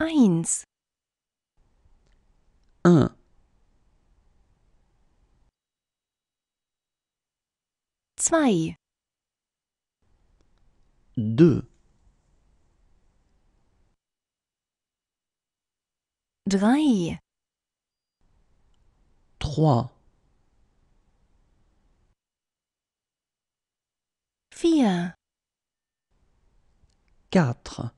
Eins. Un. Äh. Zwei. Deux. Drei. Trois. Vier. Quatre.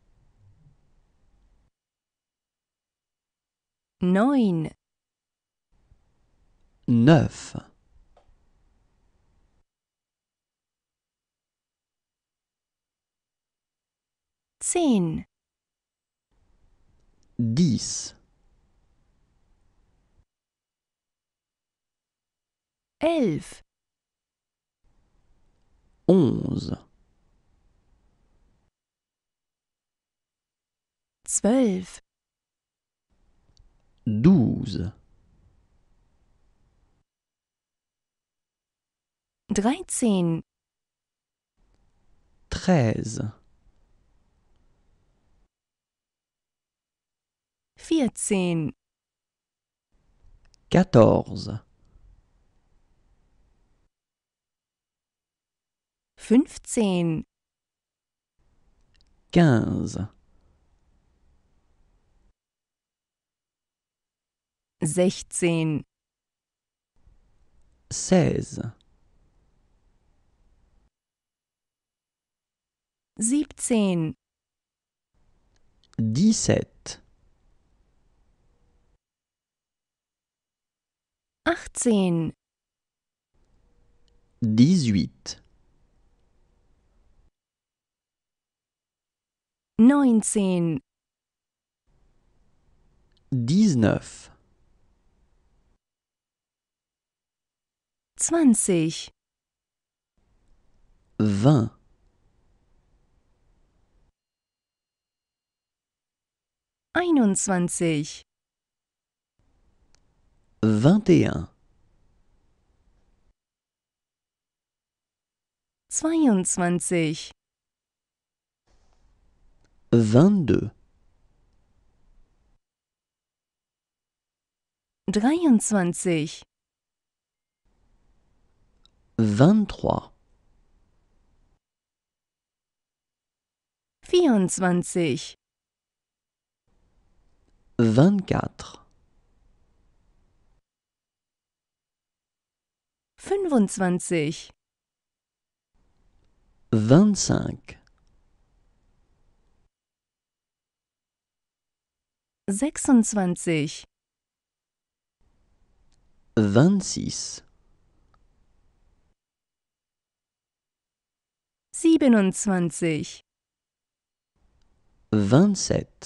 9 9 10 10 11 11 12 12 13 13 14 14 15 15 sechzehn seize siebzehn dix-sept achtzehn dix-huit neunzehn dix zwanzig, vingt, einundzwanzig, vingt et un, zweiundzwanzig, vingt-deux, dreiundzwanzig, Vingt-trois. Vierundzwanzig. Vingt-quatre. Fünfundzwanzig. Vingt-cinq. Sechsundzwanzig. Vingt-six. siebenundzwanzig, vingt-sept,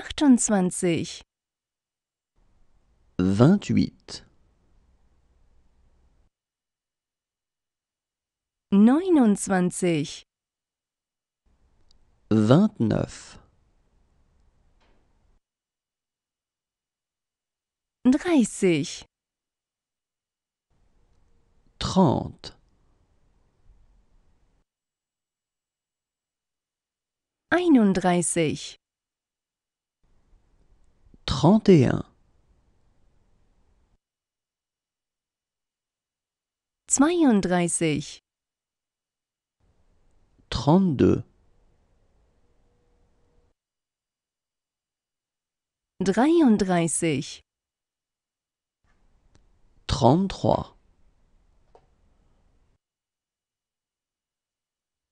achtundzwanzig, vingt-huit, neunundzwanzig, vingt-neuf, dreißig trente. Einunddreißig. Trente et un. Zweiunddreißig. Trente-deux. Dreiunddreißig. Trente-trois.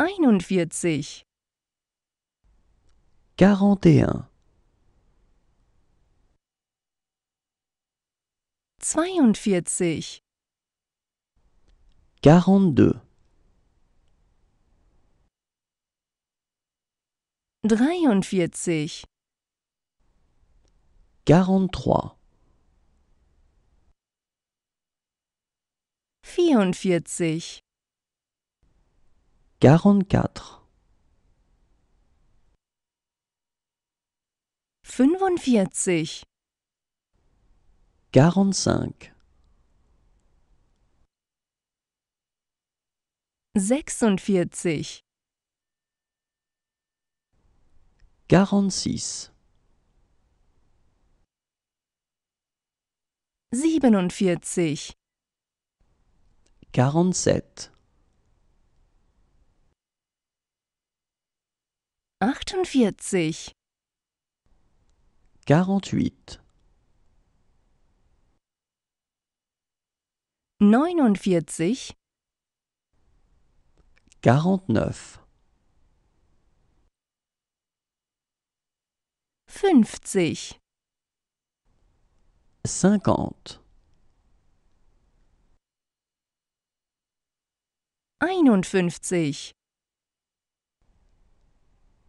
41 41 42 42 43 43 44 quarante-quatre. Fünfundvierzig. Quarante-cinq. Sechsundvierzig. quarante Siebenundvierzig. Quarante-sept. achtundvierzig, quarante-huit, neunundvierzig, quarante-neuf, fünfzig, einundfünfzig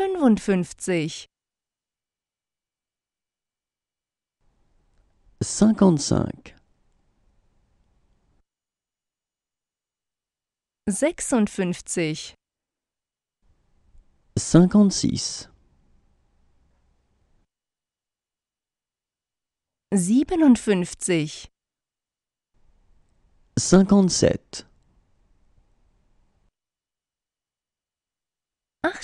fünfundfünfzig, cinquante-cinq, sechsundfünfzig, cinquante-six, siebenundfünfzig,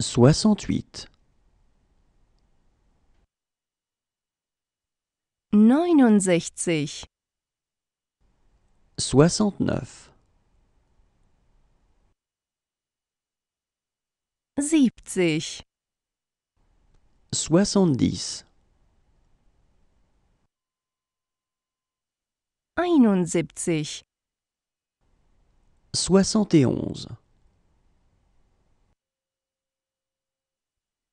soixante-huit 69 soixante-neuf siebzig soixante-dix soixante onze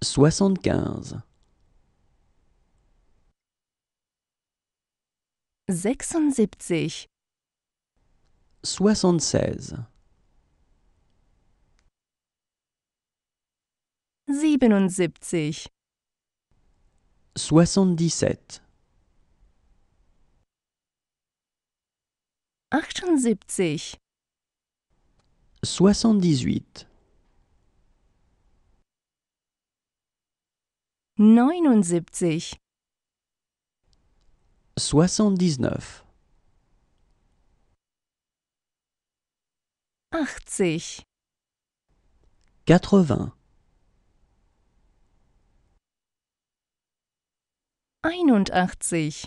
75 76 76 77 77 78 78 neunundsiebzig soixante-dix-neuf achtzig quatre-vingts einundachtzig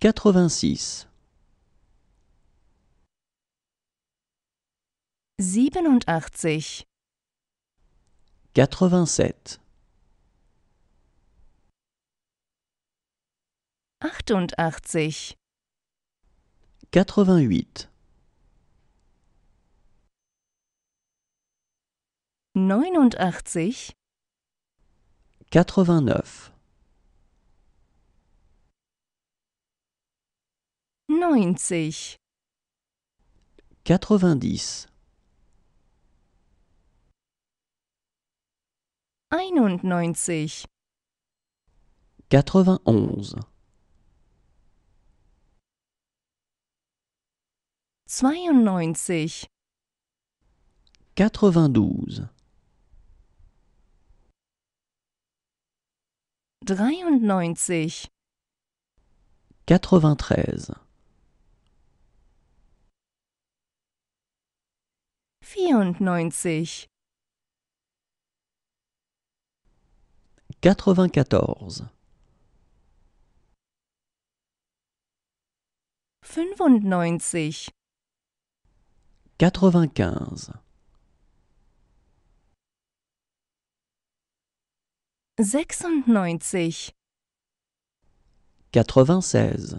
quatre-vingt-six siebenundachtzig quatre-vingt-sept neunundachtzig quatre neunzig, Quatre-vingt-dix. einundneunzig, Quatre-vingt-onze. zweiundneunzig, Quatre-vingt-douze. dreiundneunzig, Quatre-vingt-treize. vierundneunzig, Quatre-vingt-quatorze. fünfundneunzig, Quatre-vingt-quinze. sechsundneunzig, Quatre-vingt-seize.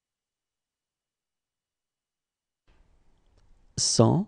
100